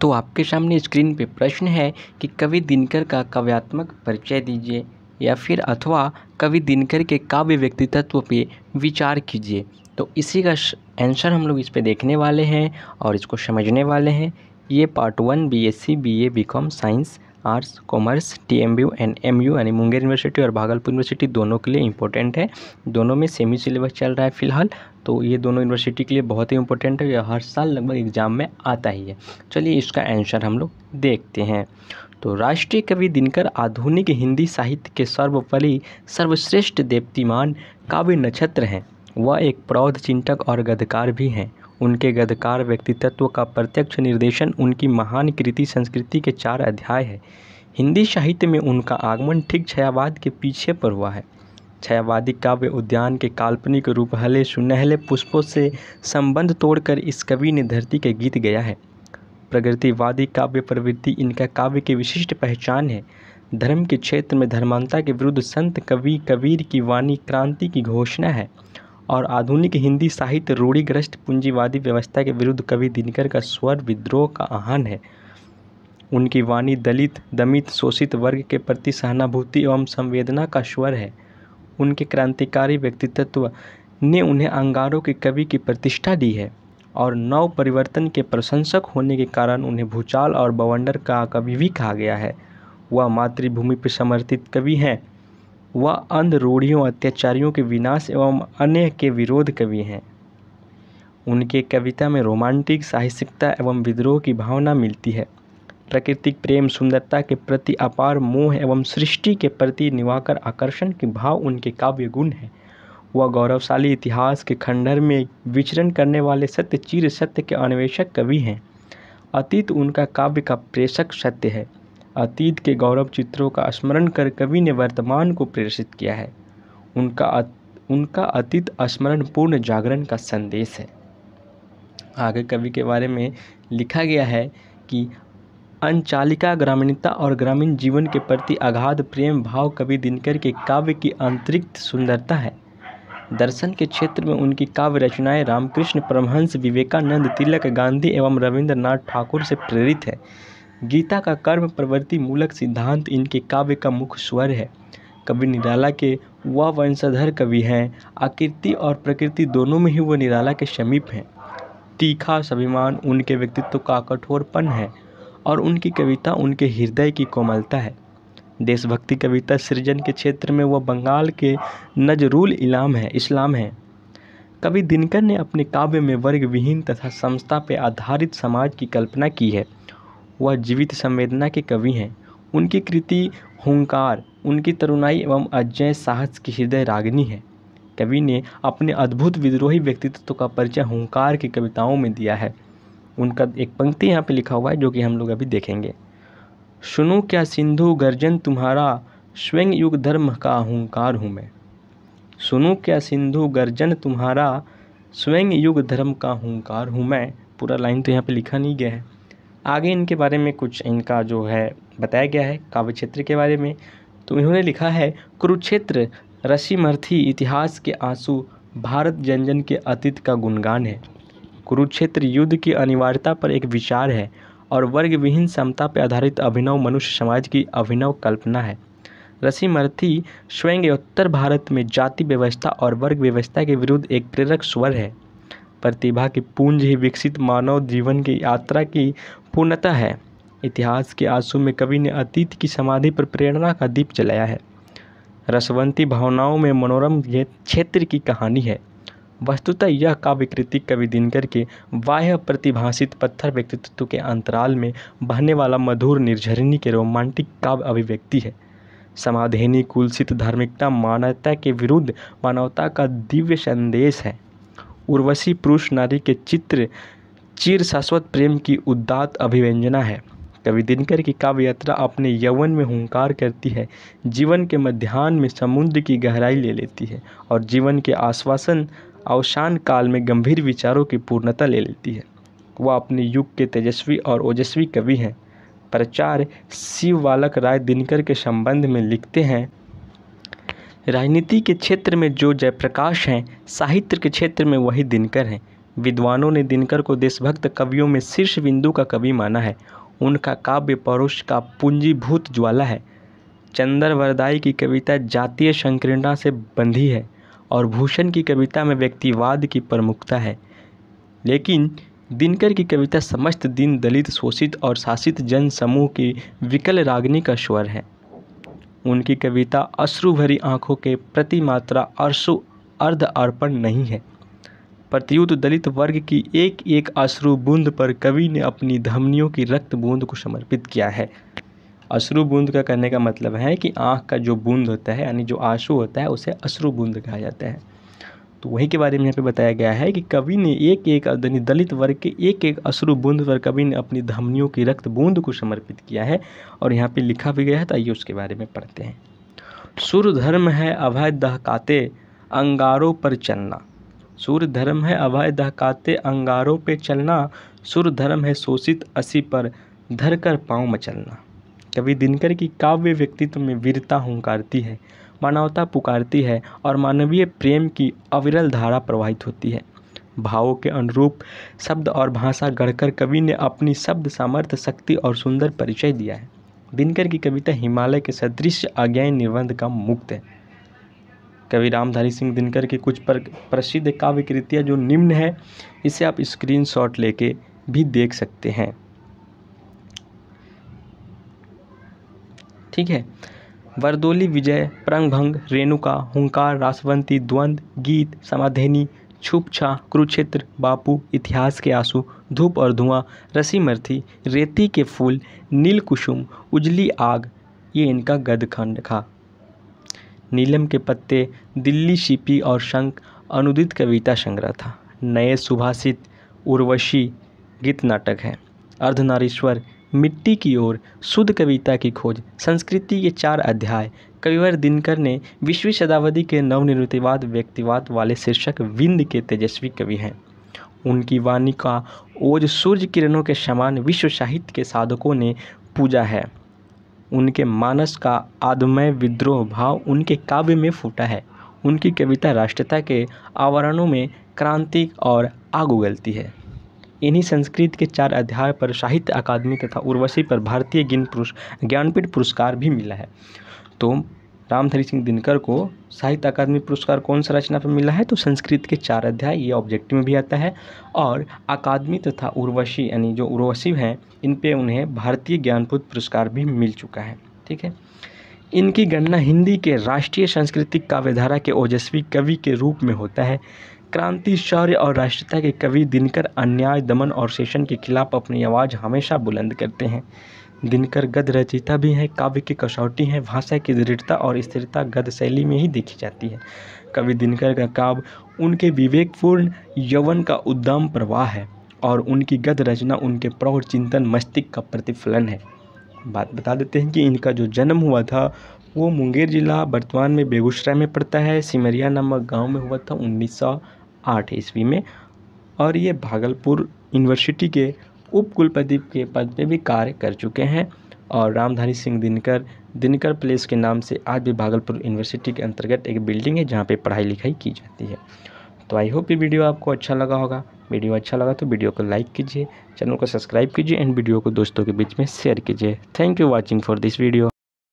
तो आपके सामने स्क्रीन पे प्रश्न है कि कवि दिनकर का काव्यात्मक परिचय दीजिए या फिर अथवा कवि दिनकर के काव्य व्यक्तित्व पे विचार कीजिए तो इसी का आंसर हम लोग इस पे देखने वाले हैं और इसको समझने वाले हैं ये part one B S C B A B com science arts commerce T M U and M U यानी मुंगेर यूनिवर्सिटी और भागलपुर यूनिवर्सिटी दोनों के लिए इंपॉर्टेंट है दोनों में सेमी सिलेबस चल रहा है फिलहाल तो ये दोनों यूनिवर्सिटी के लिए बहुत ही इंपॉर्टेंट है यह हर साल लगभग एग्ज़ाम में आता ही है चलिए इसका आंसर हम लोग देखते हैं तो राष्ट्रीय कवि दिनकर आधुनिक हिंदी साहित्य के सर्वपरि सर्वश्रेष्ठ देवतीमान काव्य नक्षत्र हैं वह एक प्रौध चिंतक और गदकार भी हैं उनके गदकार व्यक्तित्व का प्रत्यक्ष निर्देशन उनकी महान कृति संस्कृति के चार अध्याय है हिंदी साहित्य में उनका आगमन ठीक छयावाद के पीछे पर हुआ है छायावादी काव्य उद्यान के काल्पनिक रूप हले सुनहले पुष्पों से संबंध तोड़कर इस कवि ने धरती के गीत गया है प्रगतिवादी काव्य प्रवृत्ति इनका काव्य की विशिष्ट पहचान है धर्म के क्षेत्र में धर्मांता के विरुद्ध संत कवि कबीर की वाणी क्रांति की घोषणा है और आधुनिक हिंदी साहित्य रूढ़िग्रस्त पूंजीवादी व्यवस्था के विरुद्ध कवि दिनकर का स्वर विद्रोह का आह्वान है उनकी वाणी दलित दमित शोषित वर्ग के प्रति सहानुभूति एवं संवेदना का स्वर है उनके क्रांतिकारी व्यक्तित्व ने उन्हें अंगारों के कवि की प्रतिष्ठा दी है और नव परिवर्तन के प्रशंसक होने के कारण उन्हें भूचाल और बवंडर का कवि भी कहा गया है वह मातृभूमि पर समर्थित कवि हैं वह अंध रूढ़ियों अत्याचारियों के विनाश एवं अन्य के विरोध कवि हैं उनके कविता में रोमांटिक साहसिकता एवं विद्रोह की भावना मिलती है प्राकृतिक प्रेम सुंदरता के प्रति अपार मोह एवं सृष्टि के प्रति निवाकर आकर्षण के भाव उनके काव्य गुण हैं वह गौरवशाली इतिहास के खंडर में विचरण करने वाले सत्य चीर सत्य के अन्वेषक कवि हैं अतीत उनका काव्य का प्रेषक सत्य है अतीत के गौरव चित्रों का स्मरण कर कवि ने वर्तमान को प्रेषित किया है उनका अत, उनका अतीत स्मरण पूर्ण जागरण का संदेश है आगे कवि के बारे में लिखा गया है कि अंचालिका ग्रामीणता और ग्रामीण जीवन के प्रति अगाध प्रेम भाव कवि दिनकर के काव्य की आंतरिक सुंदरता है दर्शन के क्षेत्र में उनकी काव्य रचनाएँ रामकृष्ण परमहंस विवेकानंद तिलक गांधी एवं रविंद्रनाथ ठाकुर से प्रेरित है गीता का कर्म प्रवृत्ति मूलक सिद्धांत इनके काव्य का मुख्य स्वर है कवि निराला के वह वंशधर कवि हैं आकृति और प्रकृति दोनों में ही वह निराला के समीप हैं तीखा स्वाभिमान उनके व्यक्तित्व का कठोरपन है और उनकी कविता उनके हृदय की कोमलता है देशभक्ति कविता सृजन के क्षेत्र में वह बंगाल के नजरुल इलाम है इस्लाम है कवि दिनकर ने अपने काव्य में वर्ग विहीन तथा समता पर आधारित समाज की कल्पना की है वह जीवित संवेदना के कवि हैं उनकी कृति हुंकार उनकी तरुणाई एवं अजय साहस की हृदय रागनी है कवि ने अपने अद्भुत विद्रोही व्यक्तित्व का परिचय हुंकार की कविताओं में दिया है उनका एक पंक्ति यहाँ पे लिखा हुआ है जो कि हम लोग अभी देखेंगे सुनो क्या सिंधु गर्जन तुम्हारा स्वयं युग धर्म का अहंकार हूँ मैं सुनो क्या सिंधु गर्जन तुम्हारा स्वयं युग धर्म का अहंकार हूँ मैं पूरा लाइन तो यहाँ पे लिखा नहीं गया है आगे इनके बारे में कुछ इनका जो है बताया गया है काव्य क्षेत्र के बारे में तो इन्होंने लिखा है कुरुक्षेत्र रसीमर्थी इतिहास के आंसू भारत जन जन के अतीत का गुणगान है कुरुक्षेत्र युद्ध की अनिवार्यता पर एक विचार है और वर्ग विहीन समता पर आधारित अभिनव मनुष्य समाज की अभिनव कल्पना है रसीमर्थी स्वयं उत्तर भारत में जाति व्यवस्था और वर्ग व्यवस्था के विरुद्ध एक प्रेरक स्वर है प्रतिभा की पूंज ही विकसित मानव जीवन की यात्रा की पूर्णता है इतिहास के आंसू में कवि ने अतीत की समाधि पर प्रेरणा का दीप जलाया है रसवंती भावनाओं में मनोरम यह क्षेत्र की कहानी है वस्तुतः यह काव्य कृति कवि दिनकर के बाह्य प्रतिभाषित पत्थर व्यक्तित्व के अंतराल में बहने वाला मधुर निर्झरिणी के रोमांटिक काव्य अभिव्यक्ति है समाधेनी कुलसित धार्मिकता मानवता के विरुद्ध मानवता का दिव्य संदेश है उर्वशी पुरुष नारी के चित्र चिर शाश्वत प्रेम की उदात अभिव्यंजना है कवि दिनकर की काव्य यात्रा अपने यवन में हुंकार करती है जीवन के मध्यान्ह में समुद्र की गहराई ले लेती है और जीवन के आश्वासन अवसान काल में गंभीर विचारों की पूर्णता ले लेती है वह अपने युग के तेजस्वी और ओजस्वी कवि हैं प्रचार शिव बालक राय दिनकर के संबंध में लिखते हैं राजनीति के क्षेत्र में जो जयप्रकाश हैं साहित्य के क्षेत्र में वही दिनकर हैं विद्वानों ने दिनकर को देशभक्त कवियों में शीर्ष बिंदु का कवि माना है उनका काव्य पौरुष का पूंजीभूत ज्वाला है चंद्र वरदाई की कविता जातीय संकीर्णता से बंधी है और भूषण की कविता में व्यक्तिवाद की प्रमुखता है लेकिन दिनकर की कविता समस्त दिन दलित शोषित और शासित जन समूह की विकल रागनी का स्वर है उनकी कविता अश्रु भरी आँखों के प्रति मात्रा अर्शु अर्ध अर्पण नहीं है प्रत्युत दलित वर्ग की एक एक अश्रु बूंद पर कवि ने अपनी धमनियों की रक्त बूंद को समर्पित किया है अश्रु बूंद का करने का मतलब है कि आँख का जो बूंद होता है यानी जो आंसू होता है उसे अश्रु बूंद कहा जाता है तो वही के बारे में यहाँ पे बताया गया है कि कवि ने एक एक यानी दलित वर्ग के एक एक अश्रु बूंद पर कवि ने अपनी धमनियों की रक्त बूंद को समर्पित किया है और यहाँ पे लिखा भी गया है तो आइए उसके बारे में पढ़ते हैं सूर्य धर्म है अभय दहकाते अंगारों पर चलना सूर्य धर्म है अभय दहकाते अंगारों पर चलना सूर्य धर्म है शोषित असी पर धर कर पाँव मचलना कवि दिनकर की काव्य व्यक्तित्व में वीरता हुंकारती है मानवता पुकारती है और मानवीय प्रेम की अविरल धारा प्रवाहित होती है भावों के अनुरूप शब्द और भाषा गढ़कर कवि ने अपनी शब्द सामर्थ्य शक्ति और सुंदर परिचय दिया है दिनकर की कविता हिमालय के सदृश आज्ञाएं निबंध का मुक्त है कवि रामधारी सिंह दिनकर के कुछ पर प्रसिद्ध काव्य कृतियाँ जो निम्न है इसे आप स्क्रीनशॉट लेके भी देख सकते हैं ठीक है वर्दोली विजय प्रंगभंग रेणुका हुंकार रासवंती द्वंद्व गीत समाधेनी छुप छा कुरुक्षेत्र बापू इतिहास के आंसू धूप और धुआं रसीमर्थी रेती के फूल नील कुसुम उजली आग ये इनका गदखंड था नीलम के पत्ते दिल्ली शिपी और शंख अनुदित कविता संग्रह था नए सुभाषित उर्वशी गीत नाटक है अर्धनारीश्वर मिट्टी की ओर शुद्ध कविता की खोज संस्कृति के चार अध्याय कविवर दिनकर ने विश्वी शताब्दी के नवनिर्मितवाद व्यक्तिवाद वाले शीर्षक विंद के तेजस्वी कवि हैं उनकी वाणी का ओज सूर्य किरणों के समान विश्व साहित्य के साधकों ने पूजा है उनके मानस का आदमय विद्रोह भाव उनके काव्य में फूटा है उनकी कविता राष्ट्रता के आवरणों में क्रांति और आग उगलती है इन्हीं संस्कृत के चार अध्याय पर साहित्य अकादमी तथा उर्वशी पर भारतीय गिन पुरुष ज्ञानपीठ पुरस्कार भी मिला है तो रामधरी सिंह दिनकर को साहित्य अकादमी पुरस्कार कौन सा रचना पर मिला है तो संस्कृत के चार अध्याय ये ऑब्जेक्टिव में भी आता है और अकादमी तथा उर्वशी यानी जो उर्वशी हैं इन पे उन्हें भारतीय ज्ञानपीठ पुरस्कार भी मिल चुका है ठीक है इनकी गणना हिंदी के राष्ट्रीय सांस्कृतिक काव्यधारा के ओजस्वी कवि के रूप में होता है क्रांति शौर्य और राष्ट्रीयता के कवि दिनकर अन्याय दमन और शेषण के खिलाफ अपनी आवाज़ हमेशा बुलंद करते हैं दिनकर गद रचयिता भी हैं काव्य की कसौटी हैं भाषा की दृढ़ता और स्थिरता गद शैली में ही देखी जाती है कवि दिनकर का काव्य उनके विवेकपूर्ण यौवन का उद्दम प्रवाह है और उनकी गद रचना उनके प्रौढ़ चिंतन मस्तिष्क का प्रतिफलन है बात बता देते हैं कि इनका जो जन्म हुआ था वो मुंगेर जिला वर्तमान में बेगूसराय में पड़ता है सिमरिया नामक गांव में हुआ था उन्नीस आठ ईस्वी में और ये भागलपुर यूनिवर्सिटी के उप कुलपति के पद पे भी कार्य कर चुके हैं और रामधारी सिंह दिनकर दिनकर प्लेस के नाम से आज भी भागलपुर यूनिवर्सिटी के अंतर्गत एक बिल्डिंग है जहाँ पे पढ़ाई लिखाई की जाती है तो आई होप ये वीडियो आपको अच्छा लगा होगा वीडियो अच्छा लगा तो वीडियो को लाइक कीजिए चैनल को सब्सक्राइब कीजिए एंड वीडियो को दोस्तों के बीच में शेयर कीजिए thank you watching for this video